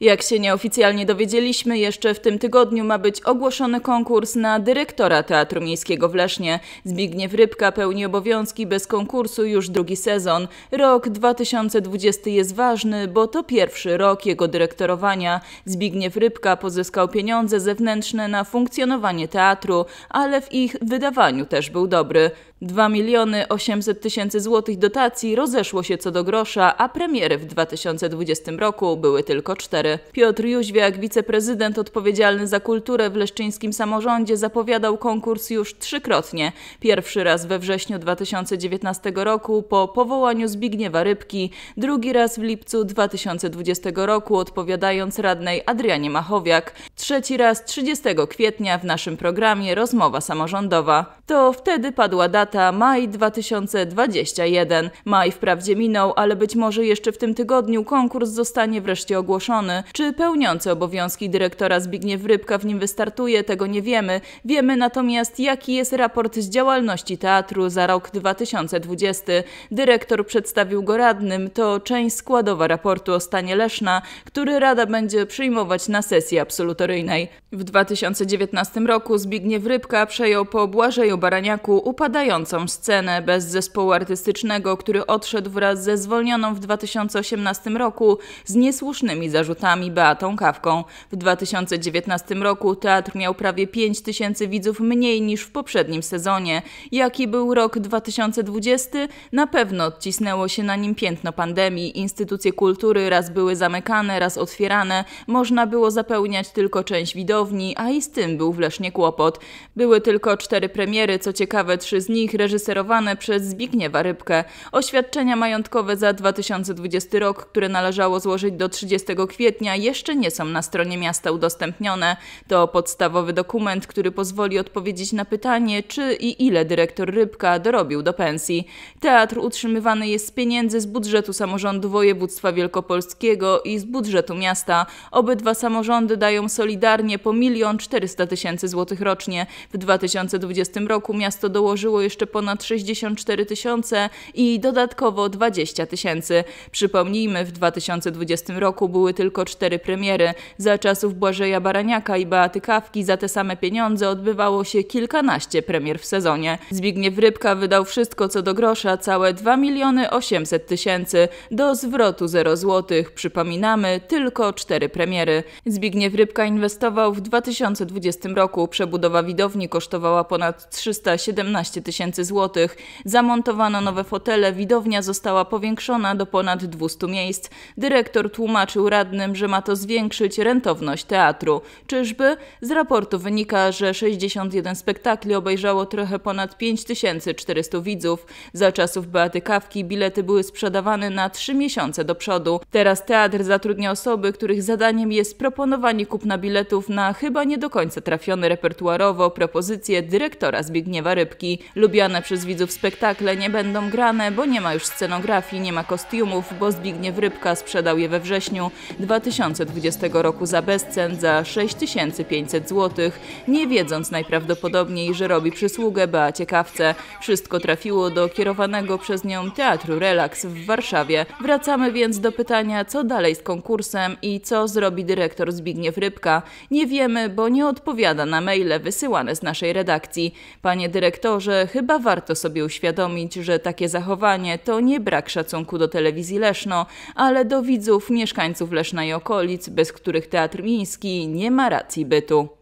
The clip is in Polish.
Jak się nieoficjalnie dowiedzieliśmy, jeszcze w tym tygodniu ma być ogłoszony konkurs na dyrektora Teatru Miejskiego w Lesznie. Zbigniew Rybka pełni obowiązki bez konkursu już drugi sezon. Rok 2020 jest ważny, bo to pierwszy rok jego dyrektorowania. Zbigniew Rybka pozyskał pieniądze zewnętrzne na funkcjonowanie teatru, ale w ich wydawaniu też był dobry. 2 miliony 800 tysięcy złotych dotacji rozeszło się co do grosza, a premiery w 2020 roku były tylko cztery. Piotr Jóźwiak, wiceprezydent odpowiedzialny za kulturę w leszczyńskim samorządzie, zapowiadał konkurs już trzykrotnie. Pierwszy raz we wrześniu 2019 roku po powołaniu Zbigniewa Rybki, drugi raz w lipcu 2020 roku odpowiadając radnej Adrianie Machowiak, trzeci raz 30 kwietnia w naszym programie Rozmowa Samorządowa. To wtedy padła data lata, maj 2021. Maj wprawdzie minął, ale być może jeszcze w tym tygodniu konkurs zostanie wreszcie ogłoszony. Czy pełniący obowiązki dyrektora Zbigniew Rybka w nim wystartuje, tego nie wiemy. Wiemy natomiast, jaki jest raport z działalności teatru za rok 2020. Dyrektor przedstawił go radnym, to część składowa raportu o stanie Leszna, który Rada będzie przyjmować na sesji absolutoryjnej. W 2019 roku Zbigniew Rybka przejął po Błażeju Baraniaku upadający scenę bez zespołu artystycznego, który odszedł wraz ze zwolnioną w 2018 roku z niesłusznymi zarzutami Beatą Kawką. W 2019 roku teatr miał prawie 5 tysięcy widzów mniej niż w poprzednim sezonie. Jaki był rok 2020? Na pewno odcisnęło się na nim piętno pandemii. Instytucje kultury raz były zamykane, raz otwierane. Można było zapełniać tylko część widowni, a i z tym był wleśnie kłopot. Były tylko cztery premiery, co ciekawe trzy z nich wszystkich reżyserowane przez Zbigniewa Rybkę. Oświadczenia majątkowe za 2020 rok, które należało złożyć do 30 kwietnia, jeszcze nie są na stronie miasta udostępnione. To podstawowy dokument, który pozwoli odpowiedzieć na pytanie, czy i ile dyrektor Rybka dorobił do pensji. Teatr utrzymywany jest z pieniędzy z budżetu samorządu województwa wielkopolskiego i z budżetu miasta. Obydwa samorządy dają solidarnie po 1 400 tysięcy złotych rocznie. W 2020 roku miasto dołożyło jeszcze jeszcze ponad 64 tysiące i dodatkowo 20 tysięcy. Przypomnijmy, w 2020 roku były tylko cztery premiery. Za czasów Błażeja Baraniaka i Beaty Kawki za te same pieniądze odbywało się kilkanaście premier w sezonie. Zbigniew Rybka wydał wszystko co do grosza, całe 2 miliony 800 tysięcy, do zwrotu 0 złotych. Przypominamy, tylko cztery premiery. Zbigniew Rybka inwestował w 2020 roku. Przebudowa widowni kosztowała ponad 317 tysięcy tysięcy złotych. Zamontowano nowe fotele, widownia została powiększona do ponad 200 miejsc. Dyrektor tłumaczył radnym, że ma to zwiększyć rentowność teatru. Czyżby? Z raportu wynika, że 61 spektakli obejrzało trochę ponad 5400 widzów. Za czasów Beaty Kawki bilety były sprzedawane na 3 miesiące do przodu. Teraz teatr zatrudnia osoby, których zadaniem jest proponowanie kupna biletów na chyba nie do końca trafiony repertuarowo propozycje dyrektora Zbigniewa Rybki. Lubi uwielbiane przez widzów spektakle nie będą grane, bo nie ma już scenografii, nie ma kostiumów, bo Zbigniew Rybka sprzedał je we wrześniu 2020 roku za bezcen za 6500 zł, nie wiedząc najprawdopodobniej, że robi przysługę Beacie Kawce. Wszystko trafiło do kierowanego przez nią Teatru Relax w Warszawie. Wracamy więc do pytania, co dalej z konkursem i co zrobi dyrektor Zbigniew Rybka. Nie wiemy, bo nie odpowiada na maile wysyłane z naszej redakcji. Panie dyrektorze, chyba chyba warto sobie uświadomić, że takie zachowanie to nie brak szacunku do telewizji Leszno, ale do widzów, mieszkańców Leszna i okolic, bez których Teatr Miński nie ma racji bytu.